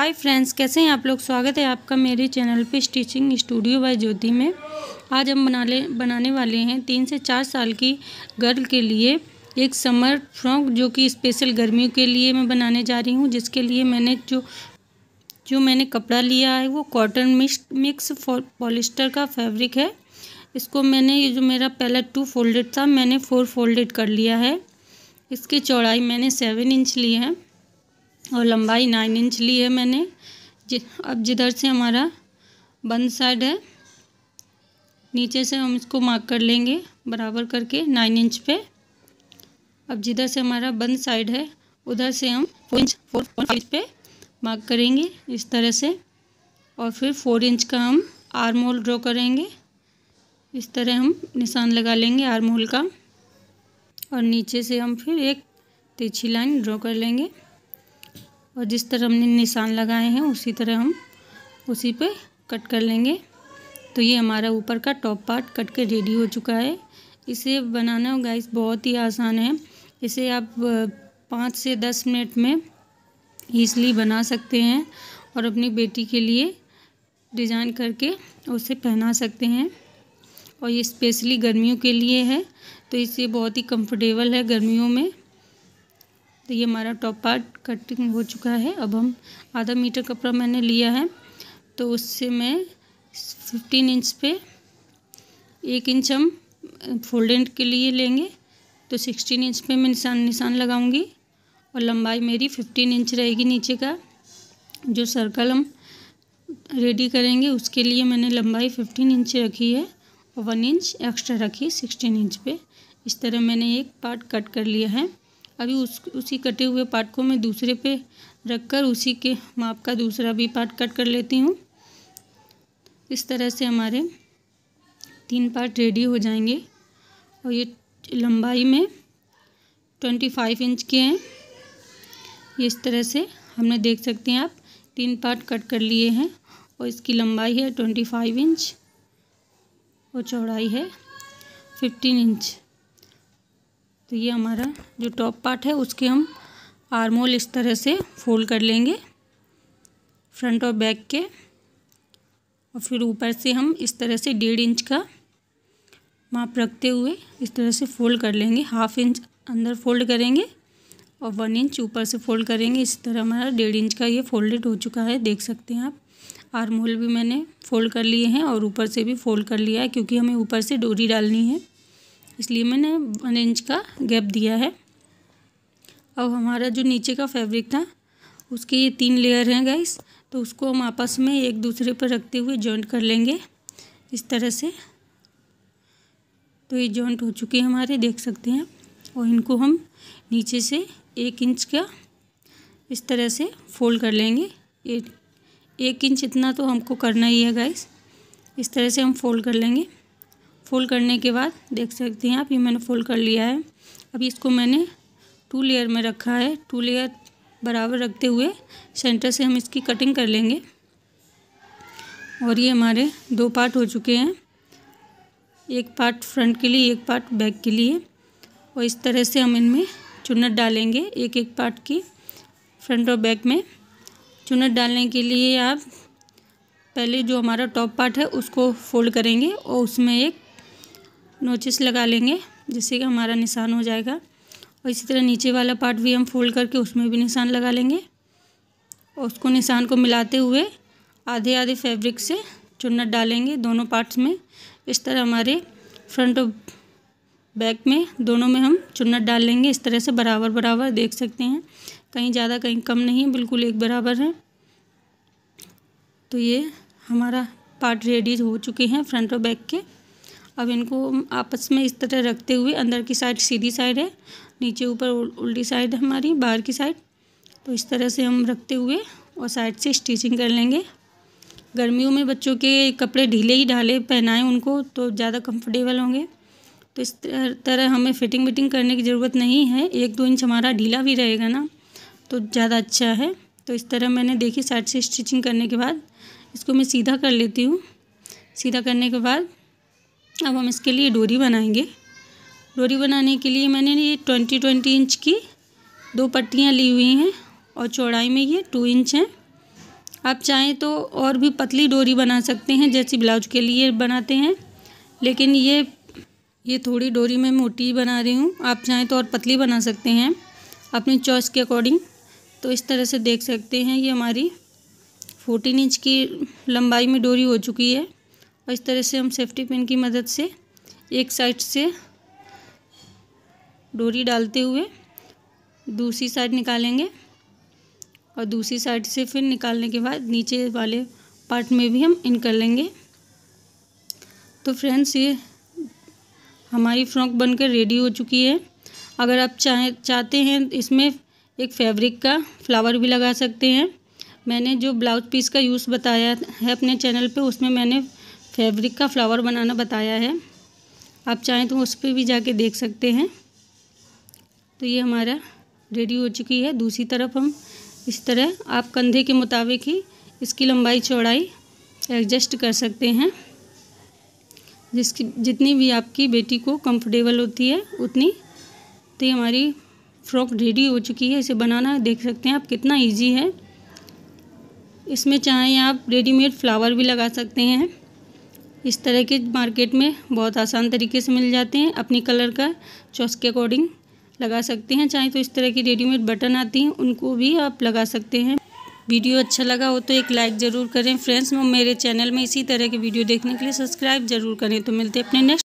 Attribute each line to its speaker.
Speaker 1: hi friends कैसे हैं आप लोग स्वागत है आपका मेरे चैनल पे स्टिचिंग स्टूडियो बाय ज्योति में आज हम बना ले बनाने वाले हैं तीन से चार साल की गर्ल के लिए एक समर फ्रॉक जो कि स्पेशल गर्मियों के लिए मैं बनाने जा रही हूँ जिसके लिए मैंने जो जो मैंने कपड़ा लिया है वो कॉटन मिक्स मिक्स पॉलिस्टर का फैब्रिक है इसको मैंने ये जो मेरा पहला टू फोल्डेड था मैंने फोर फोल्डेड कर लिया है इसकी चौड़ाई मैंने सेवन इंच ली है और लंबाई नाइन इंच ली है मैंने जि, अब जिधर से हमारा बंद साइड है नीचे से हम इसको मार्क कर लेंगे बराबर करके नाइन इंच पे अब जिधर से हमारा बंद साइड है उधर से हम फोर इंच फोर इंच पे मार्क करेंगे इस तरह से और फिर फोर इंच का हम आर्म होल ड्रॉ करेंगे इस तरह हम निशान लगा लेंगे आर्म होल का और नीचे से हम फिर एक तिरछी लाइन ड्रॉ कर लेंगे और जिस तरह हमने निशान लगाए हैं उसी तरह हम उसी पे कट कर लेंगे तो ये हमारा ऊपर का टॉप पार्ट कट के रेडी हो चुका है इसे बनाना गाइस बहुत ही आसान है इसे आप पाँच से दस मिनट में ईजली बना सकते हैं और अपनी बेटी के लिए डिज़ाइन करके उसे पहना सकते हैं और ये स्पेशली गर्मियों के लिए है तो इसे बहुत ही कंफर्टेबल है गर्मियों में तो ये हमारा टॉप पार्ट कटिंग हो चुका है अब हम आधा मीटर कपड़ा मैंने लिया है तो उससे मैं फिफ्टीन इंच पे एक इंच हम फोल्डेंट के लिए लेंगे तो सिक्सटीन इंच पे मैं निशान निशान लगाऊंगी और लंबाई मेरी फिफ्टीन इंच रहेगी नीचे का जो सर्कल हम रेडी करेंगे उसके लिए मैंने लंबाई फिफ्टीन इंच रखी है और वन इंच एक्स्ट्रा रखी है सिक्सटीन इंच पे इस तरह मैंने एक पार्ट कट कर लिया है अभी उस उसी कटे हुए पार्ट को मैं दूसरे पे रखकर उसी के माप का दूसरा भी पार्ट कट कर लेती हूँ इस तरह से हमारे तीन पार्ट रेडी हो जाएंगे और ये लंबाई में ट्वेंटी फाइव इंच के हैं इस तरह से हमने देख सकते हैं आप तीन पार्ट कट कर लिए हैं और इसकी लंबाई है ट्वेंटी फाइव इंच और चौड़ाई है फिफ्टीन इंच तो ये हमारा जो टॉप पार्ट है उसके हम आर्म होल इस तरह से फोल्ड कर लेंगे फ्रंट और बैक के और फिर ऊपर से हम इस तरह से डेढ़ इंच का माप रखते हुए इस तरह से फोल्ड कर लेंगे हाफ इंच अंदर फोल्ड करेंगे और वन इंच ऊपर से फोल्ड करेंगे इस तरह हमारा डेढ़ इंच का ये फोल्डेड हो चुका है देख सकते हैं आप आर्म होल भी मैंने फोल्ड कर लिए हैं और ऊपर से भी फोल्ड कर लिया है क्योंकि हमें ऊपर से डोरी डालनी है इसलिए मैंने वन इंच का गैप दिया है अब हमारा जो नीचे का फैब्रिक था उसके ये तीन लेयर हैं गाइस तो उसको हम आपस में एक दूसरे पर रखते हुए जॉइंट कर लेंगे इस तरह से तो ये जॉइंट हो चुके हैं हमारे देख सकते हैं और इनको हम नीचे से एक इंच का इस तरह से फोल्ड कर लेंगे एक इंच इतना तो हमको करना ही है गाइस इस तरह से हम फोल्ड कर लेंगे फोल्ड करने के बाद देख सकते हैं आप ये मैंने फोल्ड कर लिया है अभी इसको मैंने टू लेयर में रखा है टू लेयर बराबर रखते हुए सेंटर से हम इसकी कटिंग कर लेंगे और ये हमारे दो पार्ट हो चुके हैं एक पार्ट फ्रंट के लिए एक पार्ट बैक के लिए और इस तरह से हम इनमें चुनट डालेंगे एक एक पार्ट की फ्रंट और बैक में चुनट डालने के लिए आप पहले जो हमारा टॉप पार्ट है उसको फोल्ड करेंगे और उसमें एक नोचिस लगा लेंगे जिससे कि हमारा निशान हो जाएगा और इसी तरह नीचे वाला पार्ट भी हम फोल्ड करके उसमें भी निशान लगा लेंगे और उसको निशान को मिलाते हुए आधे आधे फैब्रिक से चुन्नट डालेंगे दोनों पार्ट्स में इस तरह हमारे फ्रंट और बैक में दोनों में हम चुन्नट डाल लेंगे इस तरह से बराबर बराबर देख सकते हैं कहीं ज़्यादा कहीं कम नहीं बिल्कुल एक बराबर है तो ये हमारा पार्ट रेडी हो चुके हैं फ्रंट और बैक के अब इनको आपस में इस तरह रखते हुए अंदर की साइड सीधी साइड है नीचे ऊपर उल्टी साइड हमारी बाहर की साइड तो इस तरह से हम रखते हुए और साइड से स्टिचिंग कर लेंगे गर्मियों में बच्चों के कपड़े ढीले ही ढाले पहनाएं उनको तो ज़्यादा कंफर्टेबल होंगे तो इस तरह हमें फिटिंग विटिंग करने की ज़रूरत नहीं है एक दो इंच हमारा ढीला भी रहेगा ना तो ज़्यादा अच्छा है तो इस तरह मैंने देखी साइड से स्टिचिंग करने के बाद इसको मैं सीधा कर लेती हूँ सीधा करने के बाद अब हम इसके लिए डोरी बनाएंगे डोरी बनाने के लिए मैंने ये ट्वेंटी ट्वेंटी इंच की दो पट्टियाँ ली हुई हैं और चौड़ाई में ये टू इंच हैं आप चाहें तो और भी पतली डोरी बना सकते हैं जैसी ब्लाउज के लिए बनाते हैं लेकिन ये ये थोड़ी डोरी मैं मोटी बना रही हूँ आप चाहें तो और पतली बना सकते हैं अपनी चॉइस के अकॉर्डिंग तो इस तरह से देख सकते हैं ये हमारी फोर्टीन इंच की लंबाई में डोरी हो चुकी है और इस तरह से हम सेफ्टी पिन की मदद से एक साइड से डोरी डालते हुए दूसरी साइड निकालेंगे और दूसरी साइड से फिर निकालने के बाद नीचे वाले पार्ट में भी हम इन कर लेंगे तो फ्रेंड्स ये हमारी फ्रॉक बनकर रेडी हो चुकी है अगर आप चाहें चाहते हैं इसमें एक फैब्रिक का फ्लावर भी लगा सकते हैं मैंने जो ब्लाउज पीस का यूज़ बताया है अपने चैनल पे उसमें मैंने फैब्रिक का फ्लावर बनाना बताया है आप चाहें तो उस पर भी जाके देख सकते हैं तो ये हमारा रेडी हो चुकी है दूसरी तरफ हम इस तरह आप कंधे के मुताबिक ही इसकी लंबाई चौड़ाई एडजस्ट कर सकते हैं जिसकी जितनी भी आपकी बेटी को कंफर्टेबल होती है उतनी तो ये हमारी फ्रॉक रेडी हो चुकी है इसे बनाना देख सकते हैं आप कितना इजी है इसमें चाहें आप रेडीमेड फ्लावर भी लगा सकते हैं इस तरह के मार्केट में बहुत आसान तरीके से मिल जाते हैं अपनी कलर का चॉइस के अकॉर्डिंग लगा सकते हैं चाहे तो इस तरह की रेडीमेड बटन आती हैं उनको भी आप लगा सकते हैं वीडियो अच्छा लगा हो तो एक लाइक ज़रूर करें फ्रेंड्स मेरे चैनल में इसी तरह के वीडियो देखने के लिए सब्सक्राइब जरूर करें तो मिलते हैं अपने नेक्स्ट